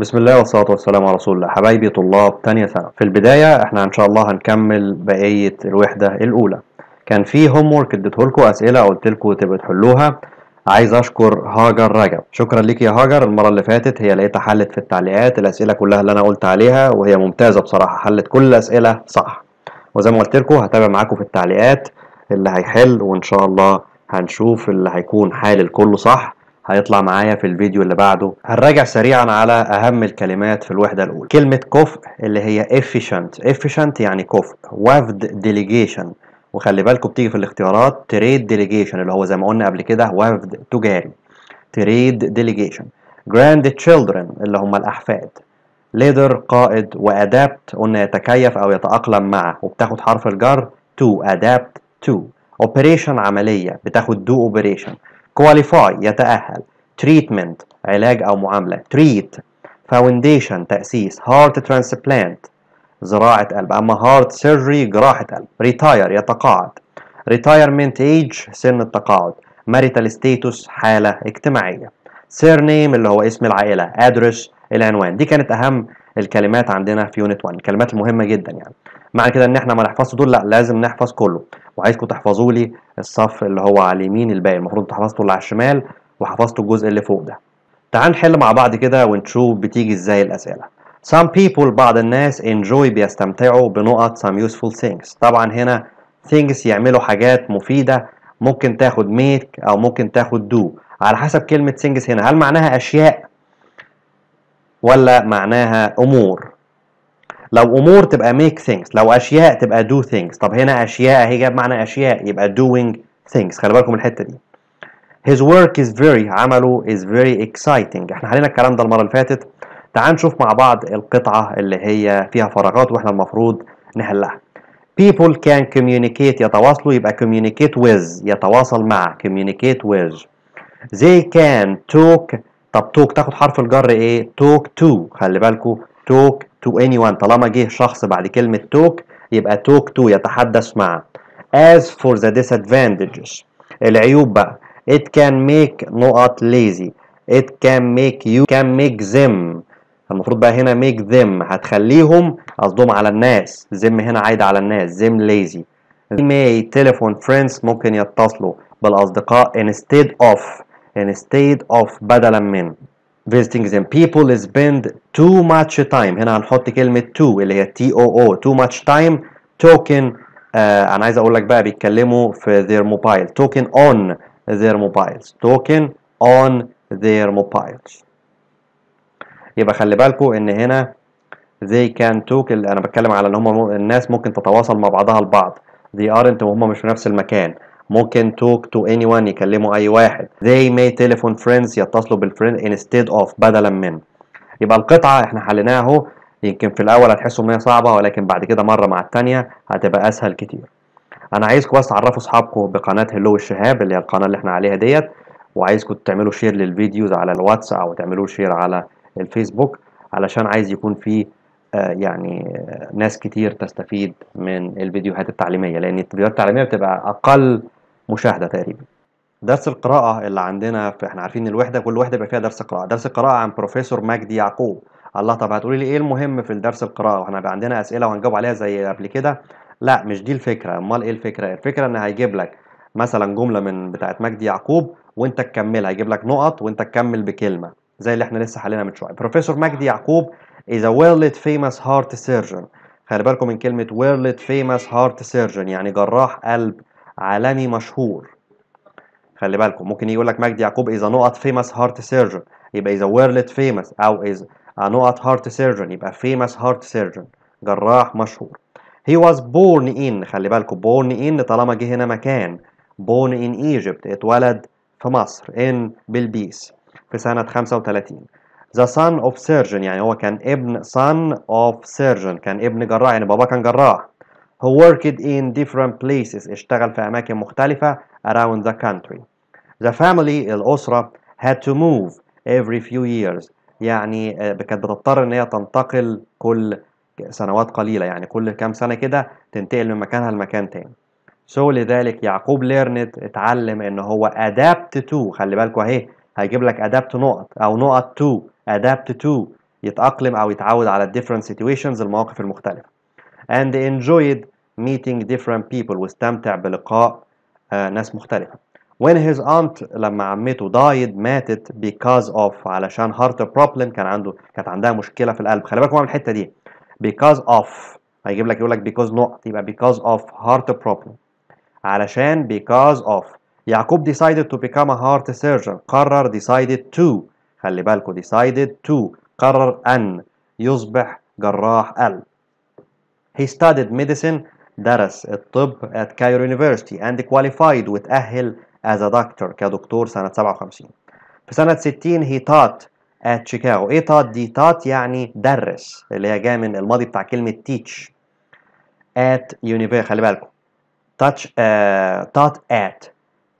بسم الله والصلاة والسلام على رسول الله حبايبي طلاب تانية سنة في البداية احنا ان شاء الله هنكمل بقية الوحدة الأولى كان في هوم اديته لكم أسئلة قلت لكم تبقوا تحلوها عايز أشكر هاجر رجب شكرا ليك يا هاجر المرة اللي فاتت هي لقيتها حلت في التعليقات الأسئلة كلها اللي أنا قلت عليها وهي ممتازة بصراحة حلت كل الأسئلة صح وزي ما قلت لكم هتابع معاكم في التعليقات اللي هيحل وإن شاء الله هنشوف اللي هيكون حال الكل صح هيطلع معايا في الفيديو اللي بعده هنراجع سريعا على اهم الكلمات في الوحده الاولى كلمه كفء اللي هي efficient efficient يعني كفء وفد delegation وخلي بالكم بتيجي في الاختيارات تريد ديليجيشن اللي هو زي ما قلنا قبل كده وفد تجاري تريد ديليجيشن جراند تشيلدرن اللي هم الاحفاد ليدر قائد وادابت قلنا يتكيف او يتاقلم مع وبتاخد حرف الجر تو ادابت تو اوبريشن عمليه بتاخد دو اوبريشن كواليفاي يتأهل تريتمنت علاج أو معاملة تريت فاونديشن تأسيس هارت ترانسبلانت زراعة قلب أما هارت سيرجري جراحة قلب ريتاير يتقاعد ريتايرمنت ايج سن التقاعد ماريتال ستيتوس حالة اجتماعية سير نيم اللي هو اسم العائلة ادرس العنوان دي كانت أهم الكلمات عندنا في يونت 1 الكلمات المهمه جدا يعني معنى كده ان احنا ما نحفظش دول لا لازم نحفظ كله وعايزكم تحفظوا لي الصف اللي هو على اليمين الباقي المفروض انت حفظته اللي على الشمال وحفظته الجزء اللي فوق ده تعال نحل مع بعض كده ونشوف بتيجي ازاي الاسئله some people بعض الناس enjoy بيستمتعوا بنقط some useful things طبعا هنا things يعملوا حاجات مفيده ممكن تاخد make او ممكن تاخد do على حسب كلمه things هنا هل معناها اشياء ولا معناها امور لو امور تبقى ميك ثينجز لو اشياء تبقى دو ثينجز طب هنا اشياء هي جاب معنى اشياء يبقى دوينج ثينجز خلي بالكم الحته دي his work is very عمله is very exciting احنا حلينا الكلام ده المره اللي فاتت تعال نشوف مع بعض القطعه اللي هي فيها فراغات واحنا المفروض نحلها people can communicate يتواصلوا يبقى communicate with يتواصل مع communicate with they can talk طب talk تاخد حرف الجر ايه talk to خلي بالكو talk to anyone طالما جه شخص بعد كلمة talk يبقى talk to يتحدث مع as for the disadvantages العيوب بقى it can make نقط lazy it can make you can make them المفروض بقى هنا make them هتخليهم قصدهم على الناس them هنا عايدة على الناس them lazy they may telephone friends ممكن يتصلوا بالأصدقاء instead of instead of بدلا من visiting them people spend too much time هنا هنحط كلمة too اللي هي T O O too much time talking uh, أنا عايز أقول لك بقى بيتكلموا في their mobile talking on their mobiles talking on their mobiles يبقى خلي بالكوا إن هنا they can talk أنا بتكلم على إن هم الناس ممكن تتواصل مع بعضها البعض they aren't وهم مش في نفس المكان ممكن توك تو اني وان يكلموا أي واحد they may telephone friends يتصلوا بالفريند instead of بدلا من يبقى القطعة احنا حليناها اهو يمكن في الأول هتحسوا إن هي صعبة ولكن بعد كده مرة مع الثانيه هتبقى أسهل كتير أنا عايزكم بس تعرفوا أصحابكم بقناة هلو الشهاب اللي هي القناة اللي احنا عليها ديت وعايزكم تعملوا شير للفيديوز على الواتس أو تعملوا شير على الفيسبوك علشان عايز يكون في آه، يعني آه، ناس كتير تستفيد من الفيديوهات التعليميه لان الفيديوهات التعليميه بتبقى اقل مشاهده تقريبا درس القراءة اللي عندنا في احنا عارفين الوحدة كل وحدة بيبقى فيها درس قراءة، درس قراءة عن بروفيسور مجدي يعقوب. الله طب هتقولي لي ايه المهم في درس القراءة؟ واحنا بقى عندنا أسئلة وهنجاوب عليها زي قبل كده؟ لا مش دي الفكرة، أمال ايه الفكرة؟ الفكرة إن هيجيب لك مثلا جملة من بتاعة مجدي يعقوب وأنت تكملها، هيجيب لك نقط وأنت تكمل بكلمة، زي اللي احنا لسه حلينا من شوية. بروفيسور مجدي يعقوب is a world famous heart surgeon. خلي بالكم من كلمة world famous heart surgeon يعني جراح قلب عالمي مشهور خلي بالكم ممكن يقول لك مجدي يعقوب إذا نقط فيمس هارت سيرجن يبقى إذا ويرلت فيمس أو إذا نقط هارت سيرجن يبقى فيمس هارت سيرجن جراح مشهور he was born in خلي بالكم born in طالما جه هنا مكان born in Egypt اتولد في مصر in بلبيس في سنة 35 the son of surgeon يعني هو كان ابن son of surgeon كان ابن جراح يعني بابا كان جراح who worked in different places اشتغل في أماكن مختلفة around the country The family الأسرة had to move every few years يعني آه، كانت بتضطر إن هي تنتقل كل سنوات قليلة يعني كل كام سنة كده تنتقل من مكانها لمكان تاني سو so, لذلك يعقوب ليرنت اتعلم ان هو ادابت تو خلي بالكوا اهي هيجيب لك ادابت نقط او نقط تو ادابت تو يتاقلم او يتعود على different situations المواقف المختلفه and enjoyed meeting different people واستمتع بلقاء ناس مختلفة when his aunt لما عمته died ماتت because of علشان heart problem كان عنده كانت عندها مشكلة في القلب خلي بالك من الحتة دي because of هيجيب لك يقول لك because not يبقى because of heart problem علشان because of يعقوب decided to become a heart surgeon قرر decided to خلي بالكوا decided to قرر أن يصبح جراح قلب he studied medicine درس الطب at Cairo University and qualified وتأهل as a doctor كدكتور سنة 57 في سنة 60 he taught at Chicago ايه taught دي taught يعني درس اللي هي جاية من الماضي بتاع كلمة teach at university خلي بالكم touch uh, taught at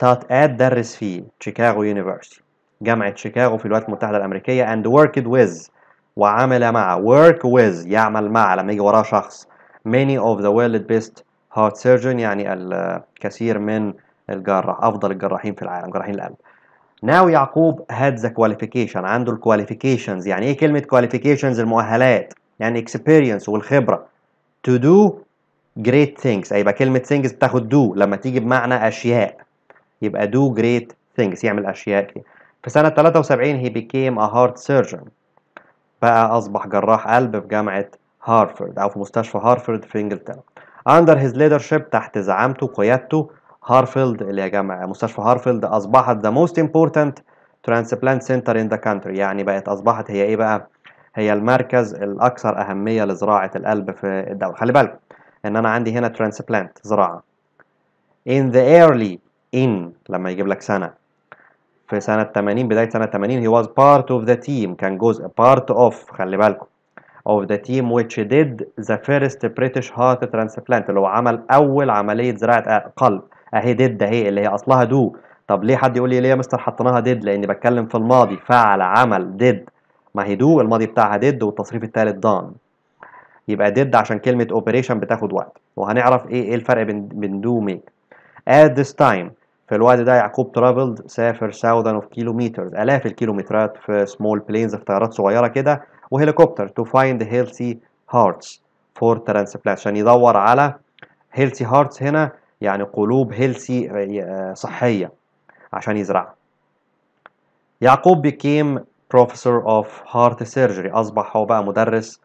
taught at درس في Chicago University جامعة شيكاغو في الولايات المتحدة الأمريكية and worked with وعمل مع work with يعمل مع لما يجي وراه شخص many of the world best heart surgeon يعني الكثير من الجراح أفضل الجراحين في العالم جراحين القلب ناو يعقوب هاد ذا كواليفيكيشن عنده الكواليفيكيشنز يعني ايه كلمه كواليفيكيشنز المؤهلات يعني اكسبيرينس والخبره to do great things هيبقى كلمه things بتاخد do لما تيجي بمعنى اشياء يبقى do great things يعمل اشياء كده في سنه 73 he became a heart surgeon بقى اصبح جراح قلب في جامعه هارفرد أو في مستشفى هارفرد في إنجلترا under his leadership تحت زعامته قيادته هارفيلد اللي يا جماعة مستشفى هارفيلد أصبحت the most important transplant center in the country يعني بقت أصبحت هي إيه بقى؟ هي المركز الأكثر أهمية لزراعة القلب في الدولة خلي بالك إن أنا عندي هنا transplant زراعة in the early in لما يجيب لك سنة في سنة 80 بداية سنة 80 he was part of the team كان جزء part of خلي بالكم of the team which did the first British heart transplant اللي هو عمل أول عملية زراعة قلب أهي ديد ده هي اللي هي أصلها دو طب ليه حد يقول لي ليه يا مستر حطيناها ديد لأني بتكلم في الماضي فعل عمل ديد ما هي دو الماضي بتاعها ديد والتصريف الثالث دان يبقى ديد عشان كلمة operation بتاخد وقت وهنعرف ايه ايه الفرق بين بين دو ميك at this time في الوقت ده يعقوب ترافلد سافر thousands of kilometers آلاف الكيلومترات في small planes في طيارات صغيرة كده وهليكوبتر to find healthy hearts for transplant عشان يعني يدور على healthy hearts هنا يعني قلوب healthy آه، صحية عشان يزرعها يعقوب became professor of heart surgery أصبح هو بقى مدرس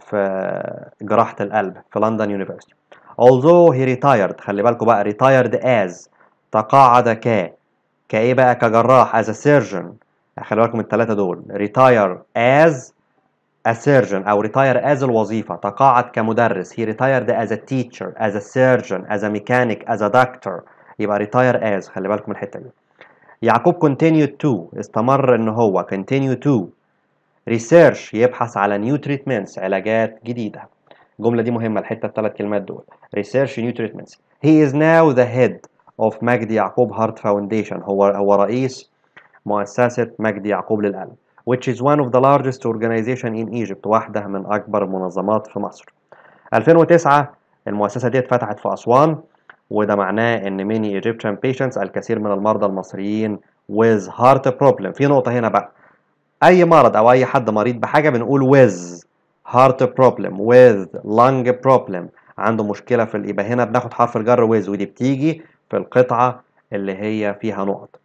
في جراحة القلب في لندن يونيفرسيتي although he retired خلي بالكم بقى retired as تقاعد ك كايه بقى كجراح as a surgeon خلي بالكم الثلاثه دول retire as a surgeon أو retire as الوظيفة تقاعد كمدرس he retired as a teacher as a surgeon as a mechanic as a doctor يبقى retire as خلي بالكم الحتة دي يعقوب continued to استمر إن هو continue to research يبحث على new treatments علاجات جديدة الجملة دي مهمة الحتة الثلاث كلمات دول research new treatments he is now the head of مجدي يعقوب هارت فاونديشن هو هو رئيس مؤسسة مجدي يعقوب للقلب which is one of the largest organization in Egypt واحدة من أكبر المنظمات في مصر 2009 المؤسسة دي اتفتحت في أسوان وده معناه ان many Egyptian patients الكثير من المرضى المصريين with heart problem في نقطة هنا بقى أي مرض أو أي حد مريض بحاجة بنقول with heart problem with lung problem عنده مشكلة في يبقى هنا بناخد حرف الجر with ودي بتيجي في القطعة اللي هي فيها نقط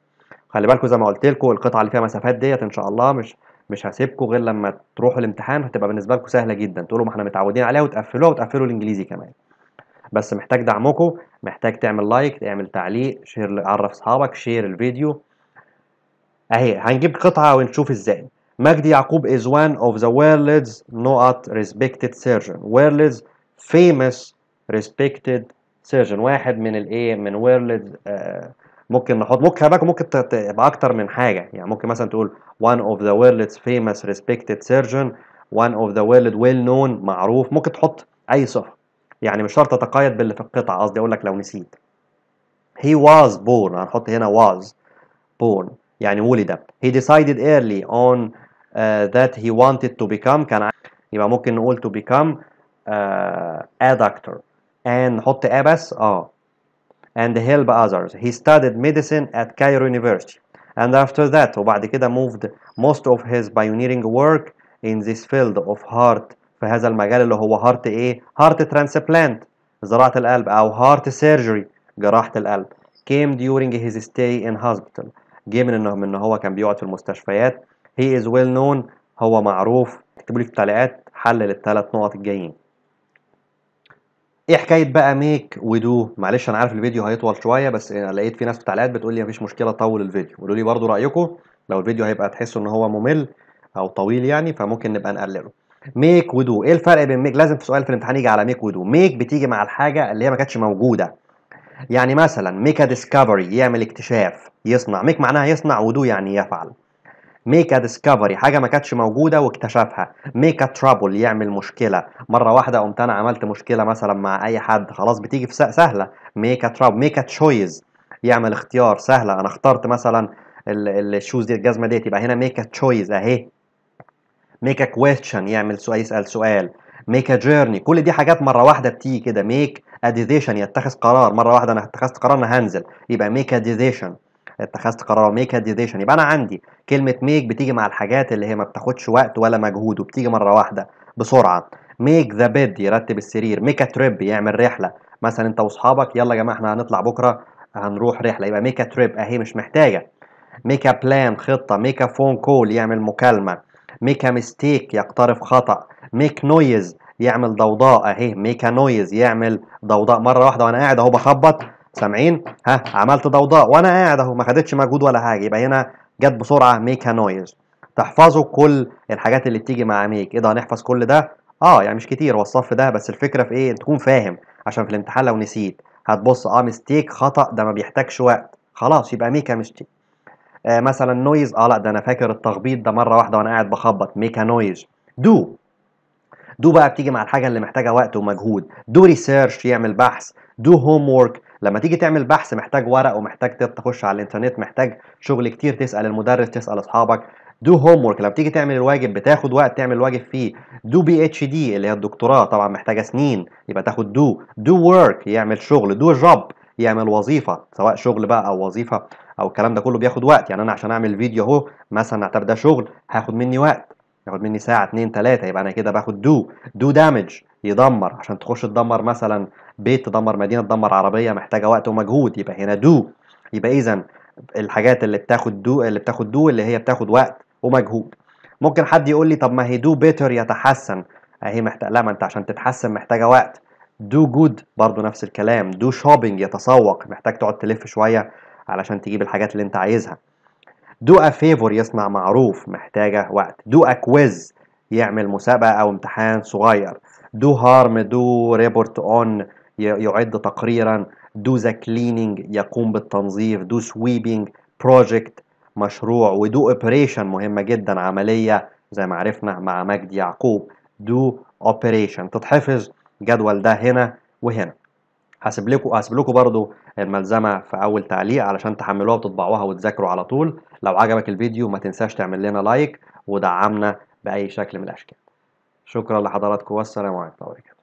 خلي بالكم زي ما قلت لكم القطعه اللي فيها مسافات ديت ان شاء الله مش مش هسيبكم غير لما تروحوا الامتحان هتبقى بالنسبه لكم سهله جدا تقولوا ما احنا متعودين عليها وتقفلوها وتقفلوا الانجليزي كمان بس محتاج دعمكم محتاج تعمل لايك تعمل تعليق شير عرف اصحابك شير الفيديو اهي هنجيب قطعه ونشوف ازاي مجدي يعقوب is one of the world's not respected surgeon world's famous respected surgeon واحد من الايه من world's uh, ممكن نحط ممكن خلي بالك ممكن تبقى اكتر من حاجه يعني ممكن مثلا تقول one of the world's famous respected surgeon one of the world well known معروف ممكن تحط اي صفه يعني مش شرط تتقيد باللي في القطعه قصدي اقول لك لو نسيت he was born هنحط هنا was born يعني ولد he decided early on uh, that he wanted to become كان يبقى ممكن نقول to become uh, a doctor and نحط a بس اه and help others. He studied medicine at Cairo University and after that وبعد كده moved most of his pioneering work in this field of heart في هذا المجال اللي هو heart ايه heart transplant زراعة القلب أو heart surgery جراحة القلب came during his stay in hospital جه من انه من هو كان بيقعد في المستشفيات he is well known هو معروف اكتبوا لي في التعليقات حلل الثلاث نقط الجايين ايه حكايه بقى ميك ودو معلش انا عارف الفيديو هيطول شويه بس لقيت في ناس في التعليقات بتقول لي مفيش مشكله طول الفيديو قولوا لي برده رايكم لو الفيديو هيبقى تحسوا ان هو ممل او طويل يعني فممكن نبقى نقلله ميك ودو ايه الفرق بين ميك لازم في سؤال في الامتحان يجي على ميك ودو ميك بتيجي مع الحاجه اللي هي ما كانتش موجوده يعني مثلا ميك ديسكفري يعمل اكتشاف يصنع ميك معناها يصنع ودو يعني يفعل ميك ديسكفري حاجه ما كانتش موجوده واكتشفها ميك ترابل يعمل مشكله مره واحده قمت انا عملت مشكله مثلا مع اي حد خلاص بتيجي في سهله ميك ترابل ميك تشويز يعمل اختيار سهله انا اخترت مثلا الشوز دي الجزمه دي يبقى هنا ميك تشويز اهي ميك كويستشن يعمل سؤال يسال سؤال ميك جيرني كل دي حاجات مره واحده بتيجي كده ميك اديزيشن يتخذ قرار مره واحده انا اتخذت قرار انا هنزل يبقى ميك اديزيشن اتخذت قرار ميك ديزيشن يبقى انا عندي كلمه ميك بتيجي مع الحاجات اللي هي ما بتاخدش وقت ولا مجهود وبتيجي مره واحده بسرعه ميك ذا بيد يرتب السرير ميك تريب يعمل رحله مثلا انت واصحابك يلا يا جماعه احنا هنطلع بكره هنروح رحله يبقى ميك تريب اهي مش محتاجه ميك بلان خطه ميك فون كول يعمل مكالمه ميك ميستيك يقترف خطا ميك نويز يعمل ضوضاء اهي ميكا نويز يعمل ضوضاء مره واحده وانا قاعد اهو بخبط سامعين ها عملت ضوضاء وانا قاعد اهو ما خدتش مجهود ولا حاجه يبقى هنا جت بسرعه ميك نويز تحفظوا كل الحاجات اللي بتيجي مع ميك ايه ده هنحفظ كل ده اه يعني مش كتير هو الصف ده بس الفكره في ايه تكون فاهم عشان في الامتحان لو نسيت هتبص اه ميستيك خطا ده ما بيحتاجش وقت خلاص يبقى ميكا ميستيك آه مثلا نويز اه لا ده انا فاكر التخبيط ده مره واحده وانا قاعد بخبط ميكا نويز دو دو بقى بتيجي مع الحاجه اللي محتاجه وقت ومجهود دو ريسيرش يعمل بحث دو هوم وورك لما تيجي تعمل بحث محتاج ورق ومحتاج تخش على الانترنت محتاج شغل كتير تسال المدرس تسال اصحابك دو هوم ورك لما تيجي تعمل الواجب بتاخد وقت تعمل الواجب فيه دو بي اتش دي اللي هي الدكتوراه طبعا محتاجه سنين يبقى تاخد دو دو ورك يعمل شغل دو جوب يعمل وظيفه سواء شغل بقى او وظيفه او الكلام ده كله بياخد وقت يعني انا عشان اعمل فيديو اهو مثلا اعتبر ده شغل هياخد مني وقت ياخد مني ساعه اتنين تلاته يبقى انا كده باخد دو دو دامج يدمر عشان تخش تدمر مثلا بيت تدمر مدينه تدمر عربيه محتاجه وقت ومجهود يبقى هنا دو يبقى اذا الحاجات اللي بتاخد دو اللي بتاخد دو اللي هي بتاخد وقت ومجهود ممكن حد يقول لي طب ما هي دو بيتر يتحسن اهي محتاجه لا ما انت عشان تتحسن محتاجه وقت دو جود برضو نفس الكلام دو شوبينج يتسوق محتاج تقعد تلف شويه علشان تجيب الحاجات اللي انت عايزها دو ا فيفور يصنع معروف محتاجه وقت دو ا كويز يعمل مسابقه او امتحان صغير دو هارم دو ريبورت اون يعد تقريرا دو ذا كليننج يقوم بالتنظيف دو سويبنج بروجكت مشروع ودو اوبريشن مهمه جدا عمليه زي ما عرفنا مع مجدي يعقوب دو اوبريشن تتحفظ جدول ده هنا وهنا هسيب لكم هسيب لكم برضو الملزمه في اول تعليق علشان تحملوها وتطبعوها وتذاكروا على طول لو عجبك الفيديو ما تنساش تعمل لنا لايك ودعمنا باي شكل من الاشكال شكرا لحضراتكم والسلام عليكم